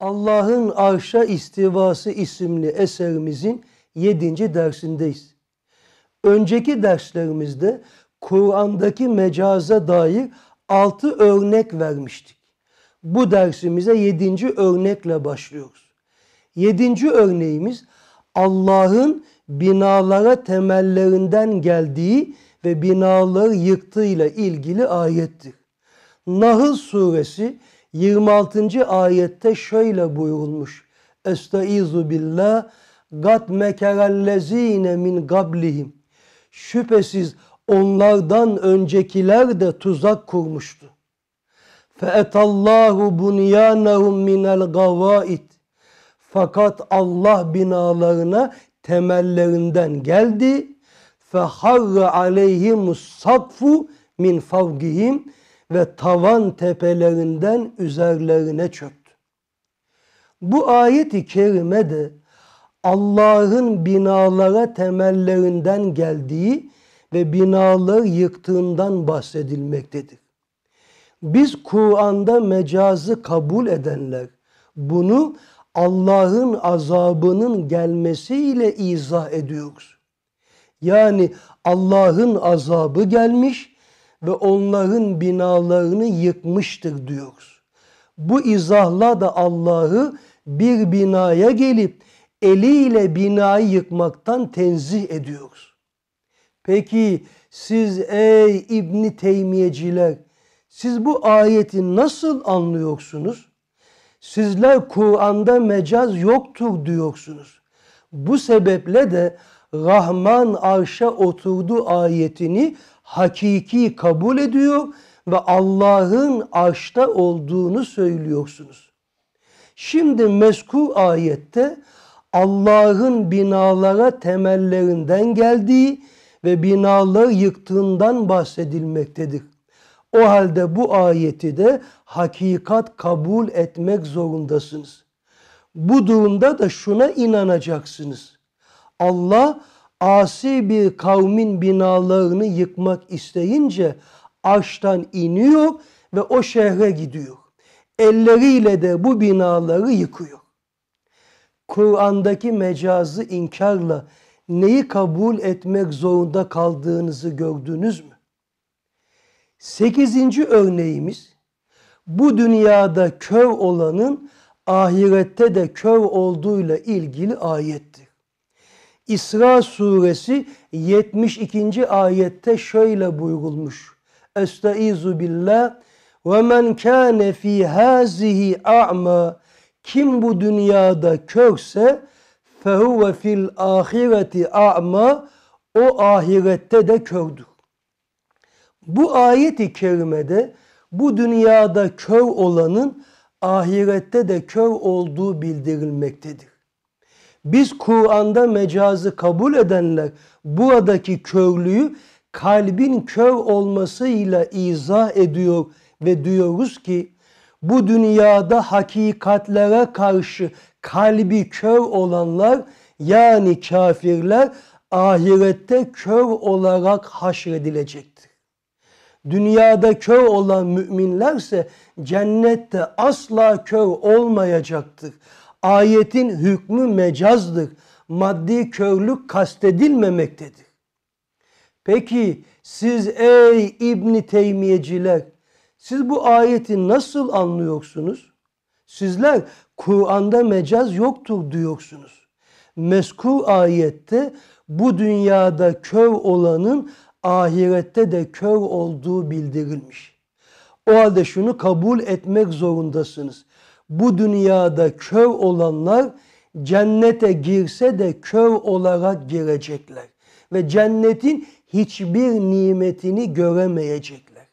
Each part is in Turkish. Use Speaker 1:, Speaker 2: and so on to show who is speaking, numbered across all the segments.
Speaker 1: Allah'ın Arşa İstivası isimli eserimizin 7. dersindeyiz. Önceki derslerimizde Kur'an'daki mecaza dair 6 örnek vermiştik. Bu dersimize 7. örnekle başlıyoruz. 7. örneğimiz Allah'ın binalara temellerinden geldiği ve binaları yıktığıyla ilgili ayettir. Nahl suresi 26. ayette şöyle buyurulmuş. Estaizu billah gad mekerellezine min gablihim. Şüphesiz onlardan öncekiler de tuzak kurmuştu. etallahu bunyanahum minel gavait. Fakat Allah binalarına temellerinden geldi. Feharra aleyhimus sakfu min favgihim ve tavan tepelerinden üzerlerine çöktü. Bu ayet-i de Allah'ın binalara temellerinden geldiği ve binaları yıktığından bahsedilmektedir. Biz Kur'an'da mecazı kabul edenler bunu Allah'ın azabının gelmesiyle izah ediyoruz. Yani Allah'ın azabı gelmiş ve onların binalarını yıkmıştır diyoruz. Bu izahla da Allah'ı bir binaya gelip eliyle binayı yıkmaktan tenzih ediyoruz. Peki siz ey İbni Teymiyeciler siz bu ayeti nasıl anlıyorsunuz? Sizler Kur'an'da mecaz yoktur diyorsunuz. Bu sebeple de Rahman arşa oturdu ayetini hakiki kabul ediyor ve Allah'ın aşta olduğunu söylüyorsunuz. Şimdi meskur ayette Allah'ın binalara temellerinden geldiği ve binaları yıktığından bahsedilmektedir. O halde bu ayeti de hakikat kabul etmek zorundasınız. Bu durumda da şuna inanacaksınız. Allah asi bir kavmin binalarını yıkmak isteyince arştan iniyor ve o şehre gidiyor. Elleriyle de bu binaları yıkıyor. Kur'an'daki mecazı inkarla neyi kabul etmek zorunda kaldığınızı gördünüz mü? Sekizinci örneğimiz bu dünyada kör olanın ahirette de kör olduğuyla ilgili ayettir. İsra suresi 72. ayette şöyle buyurulmuş. Estaizu billah ve men kâne fî hâzihi a'ma kim bu dünyada körse fehuve fil ahireti a'ma o ahirette de kördür. Bu ayeti kerimede bu dünyada kör olanın ahirette de kör olduğu bildirilmektedir. Biz Kur'an'da mecazı kabul edenler buradaki körlüğü kalbin kör olmasıyla izah ediyor ve diyoruz ki bu dünyada hakikatlere karşı kalbi kör olanlar yani kafirler ahirette kör olarak haşredilecektir. Dünyada kör olan müminlerse cennette asla kör olmayacaktır. Ayetin hükmü mecazdır. Maddi körlük kastedilmemektedir. Peki siz ey İbni Teymiyeciler siz bu ayeti nasıl anlıyorsunuz? Sizler Kur'an'da mecaz yoktur diyorsunuz. Meskur ayette bu dünyada kör olanın ahirette de kör olduğu bildirilmiş. O halde şunu kabul etmek zorundasınız bu dünyada kör olanlar cennete girse de kör olarak girecekler. Ve cennetin hiçbir nimetini göremeyecekler.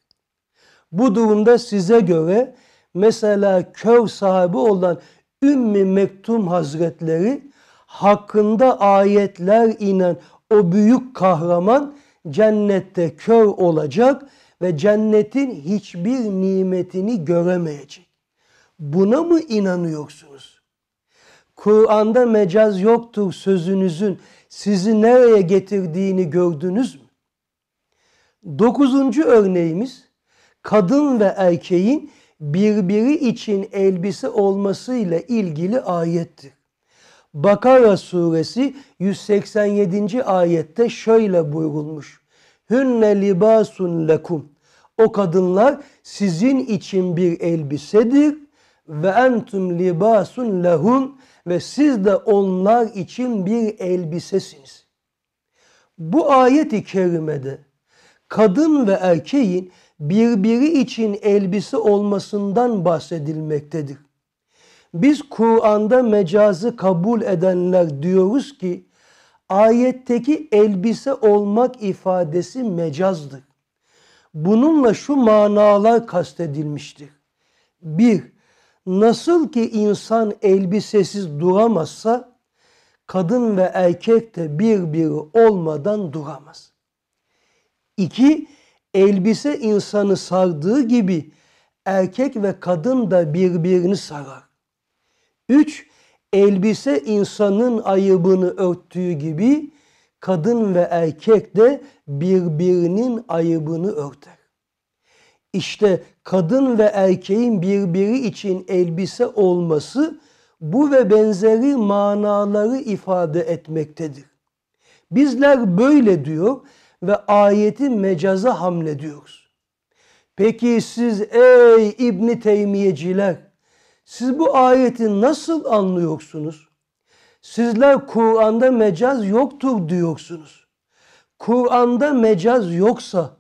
Speaker 1: Bu durumda size göre mesela kör sahibi olan Ümmi Mektum Hazretleri hakkında ayetler inen o büyük kahraman cennette kör olacak ve cennetin hiçbir nimetini göremeyecek. Buna mı inanıyorsunuz? Kur'an'da mecaz yoktur sözünüzün sizi nereye getirdiğini gördünüz mü? Dokuzuncu örneğimiz kadın ve erkeğin birbiri için elbise olmasıyla ilgili ayettir. Bakara suresi 187. ayette şöyle buyurulmuş. Hünne libasun lekum. O kadınlar sizin için bir elbisedir ve entum libasun lehum ve siz de onlar için bir elbisesiniz. Bu ayet ayeti kerimede kadın ve erkeğin birbiri için elbise olmasından bahsedilmektedir. Biz Kur'an'da mecazı kabul edenler diyoruz ki ayetteki elbise olmak ifadesi mecazdır. Bununla şu manalar kastedilmiştir. 1- Nasıl ki insan elbisesiz duramazsa kadın ve erkek de birbiri olmadan duramaz. İki, elbise insanı sardığı gibi erkek ve kadın da birbirini sarar. Üç, elbise insanın ayıbını örttüğü gibi kadın ve erkek de birbirinin ayıbını örter. İşte kadın ve erkeğin birbiri için elbise olması bu ve benzeri manaları ifade etmektedir. Bizler böyle diyor ve ayeti mecaza hamle diyoruz. Peki siz ey İbni Teymiyeciler siz bu ayeti nasıl anlıyorsunuz? Sizler Kur'an'da mecaz yoktur diyorsunuz. Kur'an'da mecaz yoksa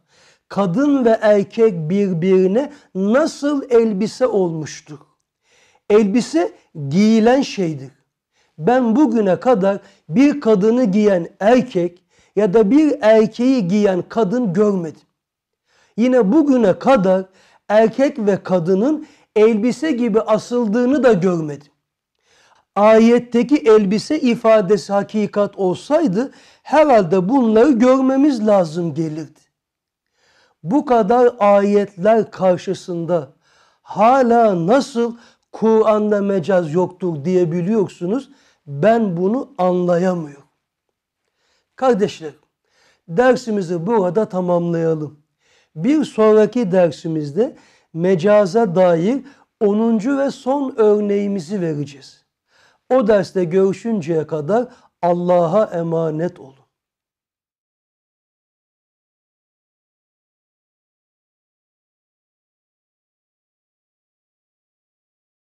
Speaker 1: kadın ve erkek birbirine nasıl elbise olmuştur? Elbise giyilen şeydir. Ben bugüne kadar bir kadını giyen erkek ya da bir erkeği giyen kadın görmedim. Yine bugüne kadar erkek ve kadının elbise gibi asıldığını da görmedim. Ayetteki elbise ifadesi hakikat olsaydı herhalde bunları görmemiz lazım gelirdi bu kadar ayetler karşısında hala nasıl Kur'an'da mecaz yoktur diyebiliyorsunuz? Ben bunu anlayamıyorum. Kardeşlerim, dersimizi burada tamamlayalım. Bir sonraki dersimizde mecaza dair 10. ve son örneğimizi vereceğiz. O derste görüşünceye kadar Allah'a emanet olun.